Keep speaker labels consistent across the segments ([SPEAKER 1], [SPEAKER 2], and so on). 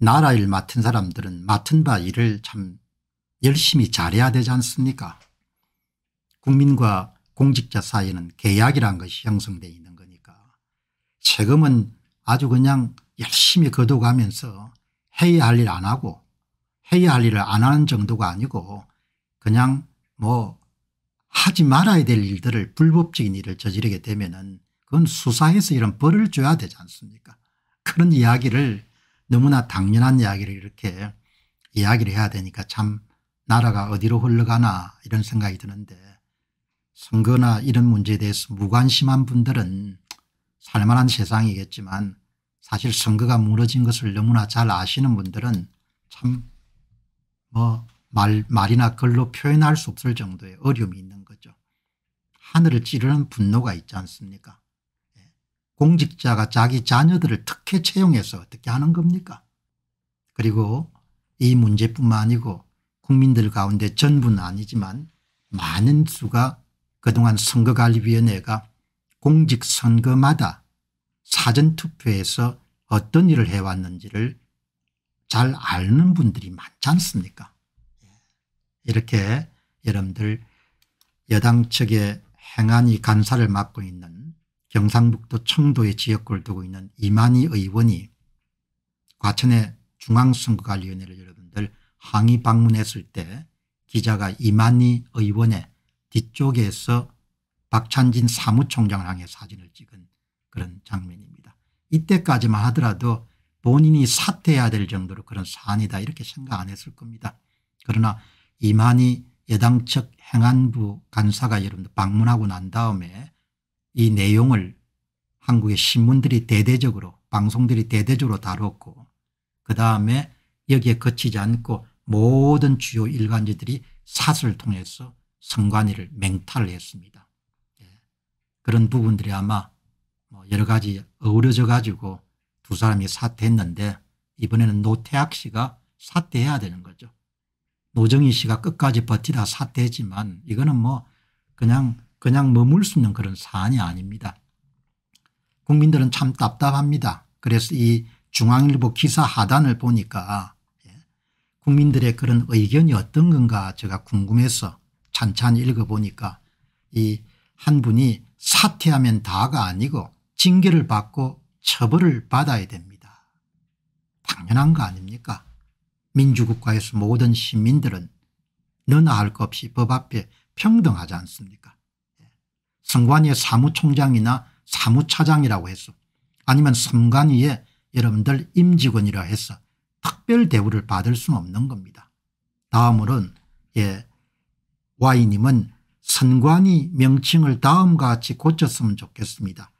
[SPEAKER 1] 나라 일 맡은 사람들은 맡은 바 일을 참 열심히 잘해야 되지 않습니까 국민과 공직자 사이에는 계약이란 것이 형성되어 있는 거니까 세금은 아주 그냥 열심히 거둬가면서 해야 할 일 안 하고 해야 할 일을 안 하는 정도가 아니고 그냥 뭐 하지 말아야 될 일들을 불법적인 일을 저지르게 되면 은 그건 수사해서 이런 벌을 줘야 되지 않습니까 그런 이야기를 너무나 당연한 이야기를 이렇게 이야기를 해야 되니까 참 나라가 어디로 흘러가나 이런 생각이 드는데 선거나 이런 문제에 대해서 무관심한 분들은 살만한 세상이겠지만 사실 선거가 무너진 것을 너무나 잘 아시는 분들은 참 뭐 말, 말이나 글로 표현할 수 없을 정도의 어려움이 있는 거죠. 하늘을 찌르는 분노가 있지 않습니까 공직자가 자기 자녀들을 특혜 채용해서 어떻게 하는 겁니까? 그리고 이 문제뿐만 아니고 국민들 가운데 전부는 아니지만 많은 수가 그동안 선거관리위원회가 공직선거마다 사전투표에서 어떤 일을 해왔는지를 잘 아는 분들이 많지 않습니까 이렇게 여러분들 여당 측의 행안위 간사를 맡고 있는 경상북도 청도의 지역구를 두고 있는 이만희 의원이 과천의 중앙선거관리위원회를 여러분들 항의 방문했을 때 기자가 이만희 의원의 뒤쪽에서 박찬진 사무총장을 향해 사진을 찍은 그런 장면입니다. 이때까지만 하더라도 본인이 사퇴해야 될 정도로 그런 사안이다 이렇게 생각 안 했을 겁니다. 그러나 이만희 여당 측 행안부 간사가 여러분들 방문하고 난 다음에 이 내용을 한국의 신문들이 대대적으로 방송들이 대대적으로 다뤘고 그 다음에 여기에 거치지 않고 모든 주요 일간지들이 사설을 통해서 선관위를 맹탈했습니다. 예. 그런 부분들이 아마 뭐 여러 가지 어우러져 가지고 두 사람이 사퇴했는데 이번에는 노태학 씨가 사퇴해야 되는 거죠. 노정희 씨가 끝까지 버티다 사퇴했지만 이거는 뭐 그냥 그냥 머물 수 있는 그런 사안이 아닙니다. 국민들은 참 답답합니다. 그래서 이 중앙일보 기사 하단을 보니까 예, 국민들의 그런 의견이 어떤 건가 제가 궁금해서 찬찬히 읽어보니까 이 한 분이 사퇴하면 다가 아니고 징계를 받고 처벌을 받아야 됩니다. 당연한 거 아닙니까? 민주국가에서 모든 시민들은 너나 할 것 없이 법 앞에 평등하지 않습니까? 선관위의 사무총장이나 사무차장이라고 해서 아니면 선관위의 여러분들 임직원이라 해서 특별 대우를 받을 수는 없는 겁니다. 다음으로는 예, Y님은 선관위 명칭을 다음과 같이 고쳤으면 좋겠습니다.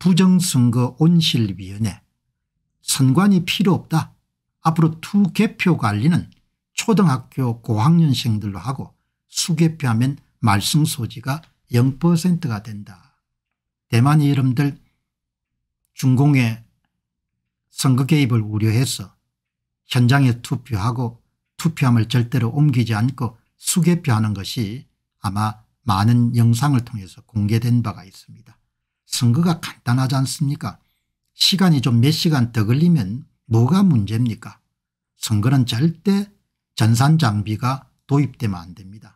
[SPEAKER 1] 부정선거 온실위원회 선관위 필요 없다. 앞으로 두 개표 관리는 초등학교 고학년생들로 하고 수개표하면 말씀 소지가 0%가 된다. 대만 이름들 중공의 선거 개입을 우려해서 현장에 투표하고 투표함을 절대로 옮기지 않고 수개표하는 것이 아마 많은 영상을 통해서 공개된 바가 있습니다. 선거가 간단하지 않습니까 시간이 좀 몇 시간 더 걸리면 뭐가 문제입니까 선거는 절대 전산 장비가 도입되면 안 됩니다.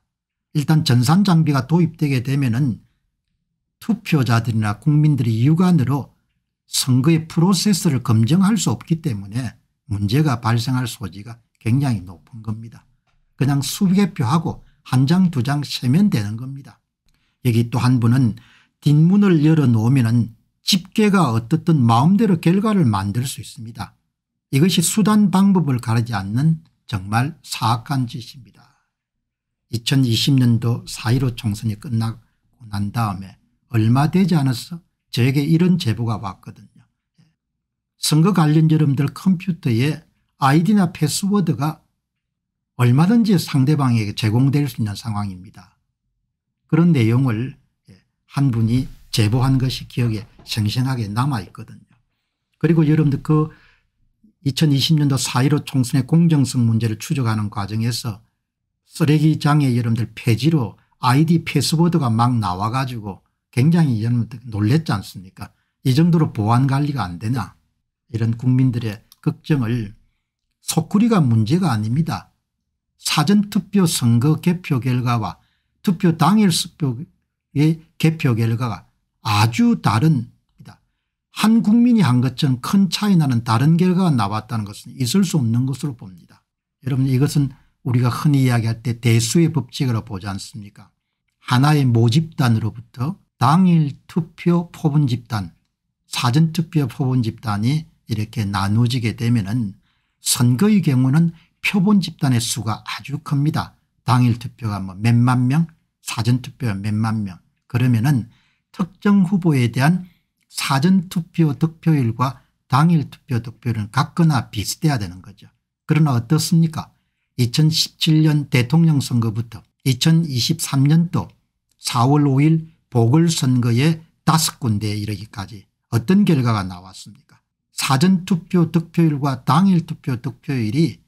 [SPEAKER 1] 일단 전산장비가 도입되게 되면 은 투표자들이나 국민들이 육안으로 선거의 프로세스를 검증할 수 없기 때문에 문제가 발생할 소지가 굉장히 높은 겁니다. 그냥 수개표하고 한 장 두 장 세면 되는 겁니다. 여기 또 한 분은 뒷문을 열어놓으면 집계가 어떻든 마음대로 결과를 만들 수 있습니다. 이것이 수단 방법을 가르지 않는 정말 사악한 짓입니다. 2020년도 4.15 총선이 끝나고 난 다음에 얼마 되지 않았어 저에게 이런 제보가 왔거든요. 선거 관련 여러분들 컴퓨터에 아이디나 패스워드가 얼마든지 상대방에게 제공될 수 있는 상황입니다. 그런 내용을 예, 한 분이 제보한 것이 기억에 생생하게 남아있거든요. 그리고 여러분들 그 2020년도 4.15 총선의 공정성 문제를 추적하는 과정에서 쓰레기장애 여러분들 폐지로 아이디 패스워드가 막 나와가지고 굉장히 여러분들 놀랬지 않습니까 이 정도로 보안관리가 안되냐 이런 국민들의 걱정을 속구리가 문제가 아닙니다. 사전투표 선거 개표 결과와 투표 당일 수표의 개표 결과가 아주 다릅니다. 한 국민이 한 것처럼 큰 차이 나는 다른 결과가 나왔다는 것은 있을 수 없는 것으로 봅니다. 여러분 이것은 우리가 흔히 이야기할 때 대수의 법칙으로 보지 않습니까 하나의 모집단으로부터 당일 투표 포분 집단 사전투표 포분 집단이 이렇게 나누지게 되면 선거의 경우는 표본 집단의 수가 아주 큽니다. 당일 투표가 뭐 몇만 명 사전투표가 몇만 명 그러면 은 특정 후보에 대한 사전투표 득표율과 당일 투표 득표율은 같거나 비슷해야 되는 거죠. 그러나 어떻습니까 2017년 대통령 선거부터 2023년도 4월 5일 보궐선거에 다섯 군데에 이르기까지 어떤 결과가 나왔습니까 사전투표 득표율과 당일투표 득표율이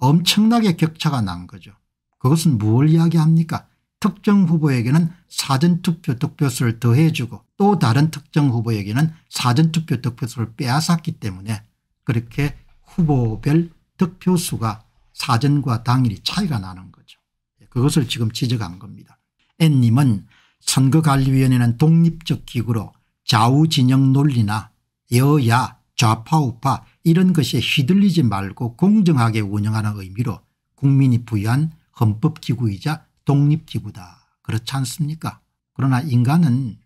[SPEAKER 1] 엄청나게 격차가 난 거죠. 그것은 뭘 이야기합니까 특정 후보에게는 사전투표 득표수를 더해주고 또 다른 특정 후보에게는 사전투표 득표수를 빼앗았기 때문에 그렇게 후보별 득표수가 사전과 당일이 차이가 나는 거죠. 예, 그것을 지금 지적한 겁니다. N님은 선거관리위원회는 독립적 기구로 좌우진영 논리나 여야 좌파우파 이런 것에 휘둘리지 말고 공정하게 운영하는 의미로 국민이 부여한 헌법기구이자 독립기구다. 그렇지 않습니까 그러나 인간은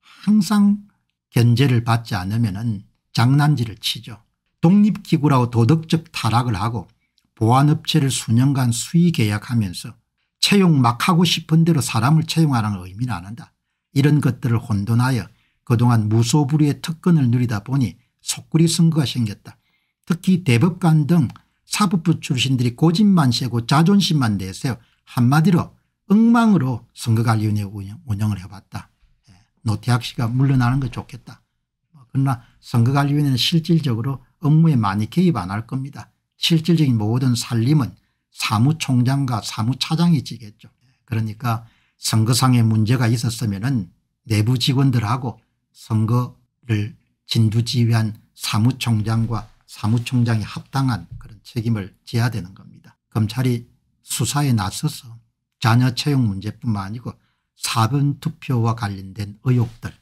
[SPEAKER 1] 항상 견제를 받지 않으면 장난질을 치죠. 독립기구라고 도덕적 타락을 하고 보안업체를 수년간 수의계약하면서 채용 막 하고 싶은 대로 사람을 채용하라는 의미는 안 한다. 이런 것들을 혼돈하여 그동안 무소불위의 특권을 누리다 보니 속구리 선거가 생겼다. 특히 대법관 등 사법부 출신들이 고집만 세고 자존심만 내세요. 한마디로 엉망으로 선거관리위원회 운영, 을 해봤다. 예, 노태학 씨가 물러나는 거 좋겠다. 뭐 그러나 선거관리위원회는 실질적으로 업무에 많이 개입 안 할 겁니다. 실질적인 모든 살림은 사무총장과 사무차장이 지겠죠. 그러니까 선거상의 문제가 있었으면 내부 직원들하고 선거를 진두지휘한 사무총장과 사무총장이 합당한 그런 책임을 져야 되는 겁니다. 검찰이 수사에 나서서 자녀 채용 문제뿐만 아니고 사변 투표와 관련된 의혹들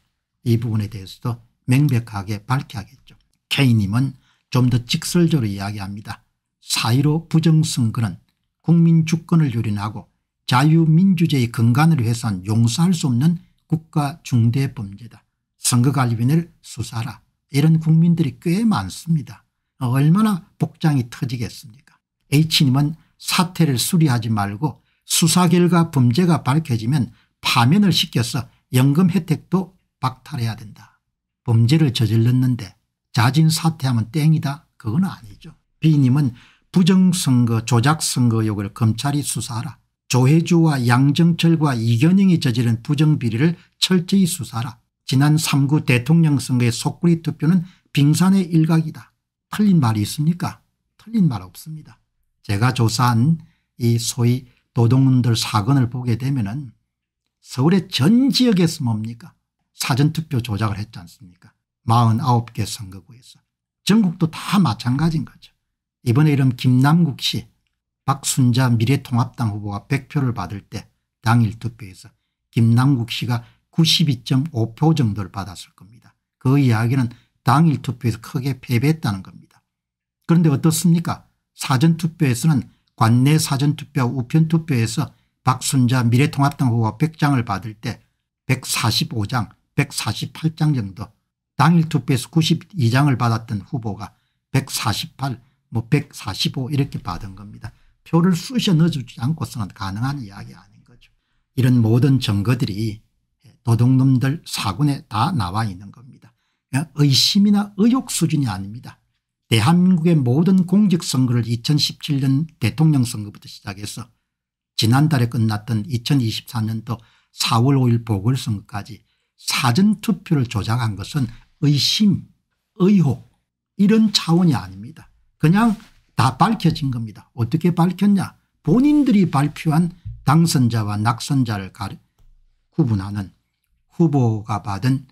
[SPEAKER 1] 이 부분에 대해서도 명백하게 밝혀야겠죠. K님은 좀 더 직설적으로 이야기합니다. 4.15 부정선거는 국민 주권을 유린하고 자유민주제의 근간을 훼손 용서할 수 없는 국가 중대범죄다. 선거관리위원회를 수사라. 이런 국민들이 꽤 많습니다. 얼마나 복장이 터지겠습니까 H님은 사태를 수리하지 말고 수사 결과 범죄가 밝혀지면 파면을 시켜서 연금 혜택도 박탈해야 된다. 범죄를 저질렀는데 자진 사퇴하면 땡이다. 그건 아니죠. B님은 부정선거 조작선거 욕을 검찰이 수사하라. 조혜주와 양정철과 이견영이 저지른 부정비리를 철저히 수사하라. 지난 3구 대통령 선거의 속구리 투표는 빙산의 일각이다. 틀린 말이 있습니까? 틀린 말 없습니다. 제가 조사한 이 소위 노동운들 사건을 보게 되면 은 서울의 전 지역에서 뭡니까? 사전투표 조작을 했지 않습니까? 49개 선거구에서. 전국도 다 마찬가지인 거죠. 이번에 이름 김남국 씨 박순자 미래통합당 후보가 100표를 받을 때 당일 투표에서 김남국 씨가 92.5표 정도를 받았을 겁니다. 그 이야기는 당일 투표에서 크게 패배했다는 겁니다. 그런데 어떻습니까 사전투표에서는 관내 사전투표와 우편투표에서 박순자 미래통합당 후보가 100장을 받을 때 145장 148장 정도 당일 투표에서 92장을 받았던 후보가 148 뭐145 이렇게 받은 겁니다. 표를 쑤셔 넣어주지 않고서는 가능한 이야기 아닌 거죠. 이런 모든 증거들이 도둑놈들 사군에 다 나와 있는 겁니다. 그러니까 의심이나 의혹 수준이 아닙니다. 대한민국의 모든 공직선거를 2017년 대통령 선거부터 시작해서 지난달에 끝났던 2024년도 4월 5일 보궐선거까지 사전투표를 조작한 것은 의심, 의혹 이런 차원이 아닙니다. 그냥 다 밝혀진 겁니다. 어떻게 밝혔냐 본인들이 발표한 당선자와 낙선자를 구분하는 후보가 받은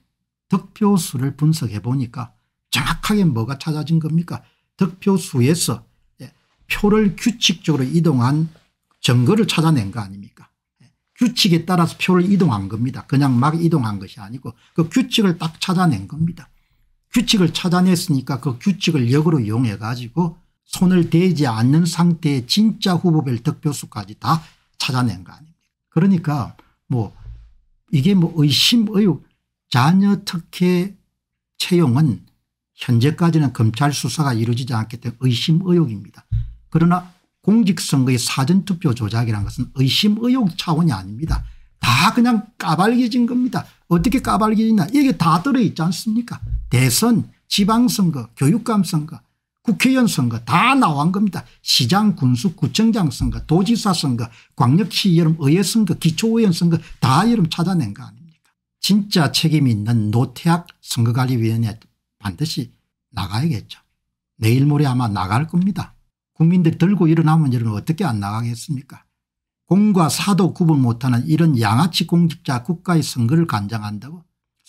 [SPEAKER 1] 득표수를 분석해 보니까 정확하게 뭐가 찾아진 겁니까 득표수에서 예, 표를 규칙적으로 이동한 증거를 찾아낸 거 아닙니까 예, 규칙에 따라서 표를 이동한 겁니다 그냥 막 이동한 것이 아니고 그 규칙을 딱 찾아낸 겁니다 규칙을 찾아냈으니까 그 규칙을 역으로 이용해 가지고 손을 대지 않는 상태의 진짜 후보별 득표수까지 다 찾아낸 거 아닙니까 그러니까 뭐 이게 뭐 의심 의혹 자녀 특혜 채용은 현재까지는 검찰 수사가 이루어지지 않기 때문에 의심 의혹입니다. 그러나 공직선거의 사전투표 조작이라는 것은 의심 의혹 차원이 아닙니다. 다 그냥 까발려진 겁니다. 어떻게 까발려지냐 이게 다 들어있지 않습니까 대선 지방선거 교육감 선거 국회의원 선거 다 나온 겁니다. 시장 군수 구청장 선거 도지사 선거 광역시 여름 의회 선거 기초의원 선거 다 여름 찾아낸 거 아닙니까 진짜 책임이 있는 노태학 선거관리위원회 반드시 나가야겠죠. 내일 모레 아마 나갈 겁니다. 국민들 들고 일어나면 여러분 어떻게 안 나가겠습니까 공과 사도 구분 못하는 이런 양아치 공직자 국가의 선거를 관장한다고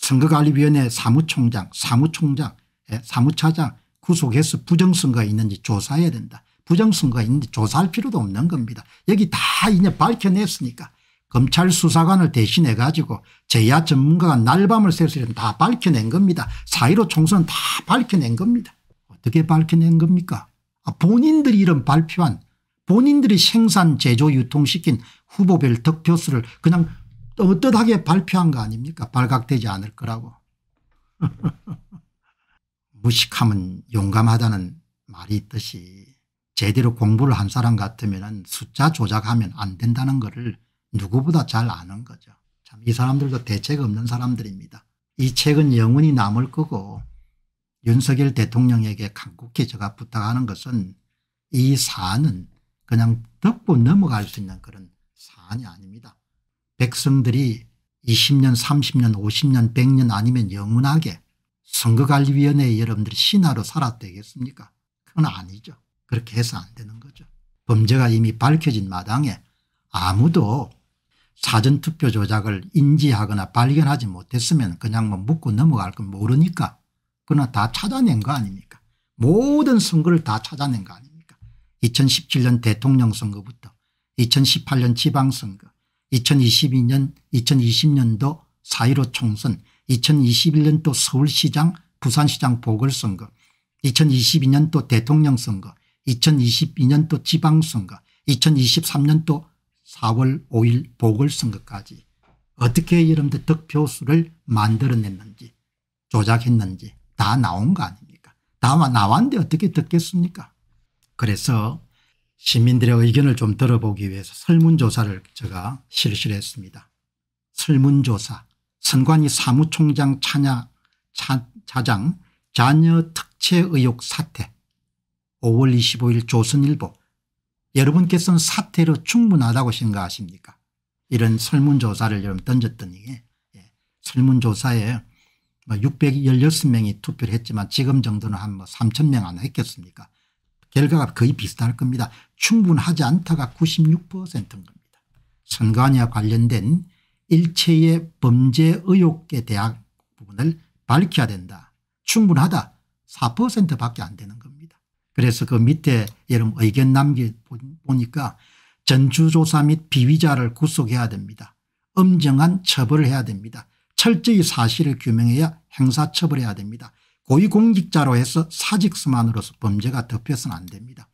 [SPEAKER 1] 선거관리위원회 사무총장 사무총장 예, 사무차장 구속해서 부정선거가 있는지 조사해야 된다. 부정선거가 있는지 조사할 필요도 없는 겁니다. 여기 다 이제 밝혀냈으니까 검찰 수사관을 대신해 가지고 제야 전문가가 날밤을 새서 다 밝혀낸 겁니다. 사1로 총선 다 밝혀낸 겁니다. 어떻게 밝혀낸 겁니까 아, 본인들이 이런 발표한 본인들이 생산 제조 유통시킨 후보별 득표수를 그냥 떳떳하게 발표한 거 아닙니까 발각되지 않을 거라고 무식함은 용감하다는 말이 있듯이 제대로 공부를 한 사람 같으면 숫자 조작하면 안 된다는 것을 누구보다 잘 아는 거죠. 참 이 사람들도 대책 없는 사람들입니다. 이 책은 영원히 남을 거고 윤석열 대통령에게 강국히 제가 부탁하는 것은 이 사안은 그냥 덮고 넘어갈 수 있는 그런 사안이 아닙니다. 백성들이 20년 30년 50년 100년 아니면 영원하게 선거관리위원회 의 여러분들이 신하로 살았되겠습니까 그건 아니죠. 그렇게 해서 안 되는 거죠. 범죄가 이미 밝혀진 마당에 아무도 사전투표 조작을 인지하거나 발견하지 못했으면 그냥 뭐 묻고 넘어갈 건 모르니까 그러나 다 찾아낸 거 아닙니까 모든 선거를 다 찾아낸 거 아닙니까 2017년 대통령 선거부터 2018년 지방선거 2022년 2020년도 4.15 총선 2021년 도 서울시장 부산시장 보궐선거 2022년 도 대통령 선거 2022년 도 지방선거 2023년 도 4월 5일 보궐선거까지 어떻게 여러분들 득표수를 만들어냈는지 조작했는지 다 나온 거 아닙니까 다 나왔는데 어떻게 듣겠습니까 그래서 시민들의 의견을 좀 들어보기 위해서 설문조사를 제가 실시했습니다. 설문조사 선관위 사무총장 차냐, 차, 차장 자녀 특채 의혹 사태 5월 25일 조선일보 여러분께서는 사태로 충분하다고 생각하십니까 이런 설문조사를 여러분 던졌더니 예. 설문조사에 616명이 뭐 투표를 했지만 지금 정도는 한뭐3 0명안 했겠습니까 결과가 거의 비슷할 겁니다. 충분하지 않다가 96%인 겁니다. 선관위와 관련된 일체의 범죄 의혹에 대한 부분을 밝혀야 된다. 충분하다. 4%밖에 안 되는 겁니다. 그래서 그 밑에 여러분 의견 남기 보니까 전주조사 및 비위자를 구속해야 됩니다. 엄정한 처벌을 해야 됩니다. 철저히 사실을 규명해야 행사처벌해야 됩니다. 고위공직자로 해서 사직서만으로서 범죄가 덮여서는 안 됩니다.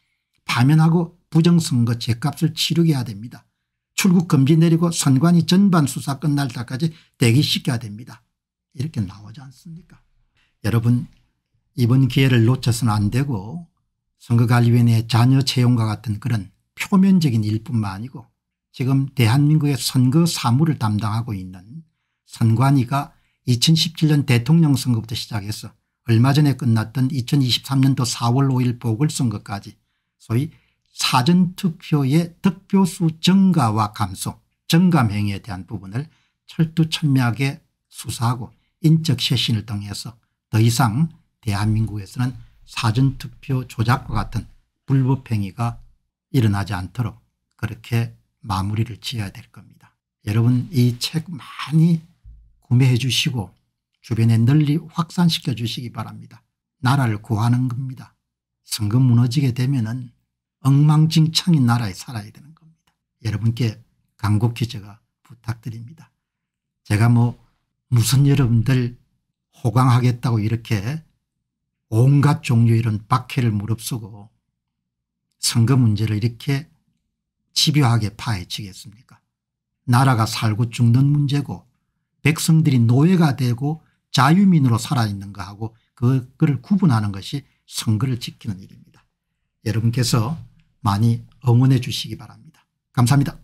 [SPEAKER 1] 파면하고 부정선거 제값을 치르게 해야 됩니다. 출국 금지 내리고 선관위 전반 수사 끝날 때까지 대기시켜야 됩니다. 이렇게 나오지 않습니까 여러분 이번 기회를 놓쳐서는 안 되고 선거관리위원회 자녀 채용과 같은 그런 표면적인 일뿐만 아니고 지금 대한민국의 선거 사무를 담당하고 있는 선관위가 2017년 대통령 선거부터 시작해서 얼마 전에 끝났던 2023년도 4월 5일 보궐선거까지 소위 사전투표의 득표수 증가와 감소 증감행위에 대한 부분을 철두철미하게 수사하고 인적쇄신을 통해서 더 이상 대한민국에서는 사전투표 조작과 같은 불법행위가 일어나지 않도록 그렇게 마무리를 지어야 될 겁니다. 여러분 이 책 많이 구매해 주시고 주변에 널리 확산시켜 주시기 바랍니다. 나라를 구하는 겁니다. 선거 무너지게 되면 은 엉망진창인 나라에 살아야 되는 겁니다. 여러분께 간곡히 제가 부탁드립니다. 제가 뭐 무슨 여러분들 호강하겠다고 이렇게 온갖 종류 이런 박해를 무릅쓰고 선거 문제를 이렇게 집요하게 파헤치겠습니까 나라가 살고 죽는 문제고 백성들이 노예가 되고 자유민으로 살아있는가 하고 그걸 구분하는 것이 선거를 지키는 일입니다. 여러분께서 많이 응원해 주시기 바랍니다. 감사합니다.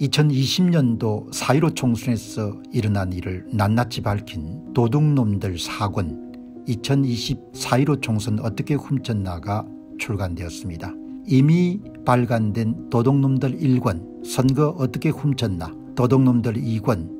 [SPEAKER 1] 2020년도 4.15 총선에서 일어난 일을 낱낱이 밝힌 도둑놈들 4권 2020 4.15 총선 어떻게 훔쳤나가 출간되었습니다. 이미 발간된 도둑놈들 1권 선거 어떻게 훔쳤나 도둑놈들 2권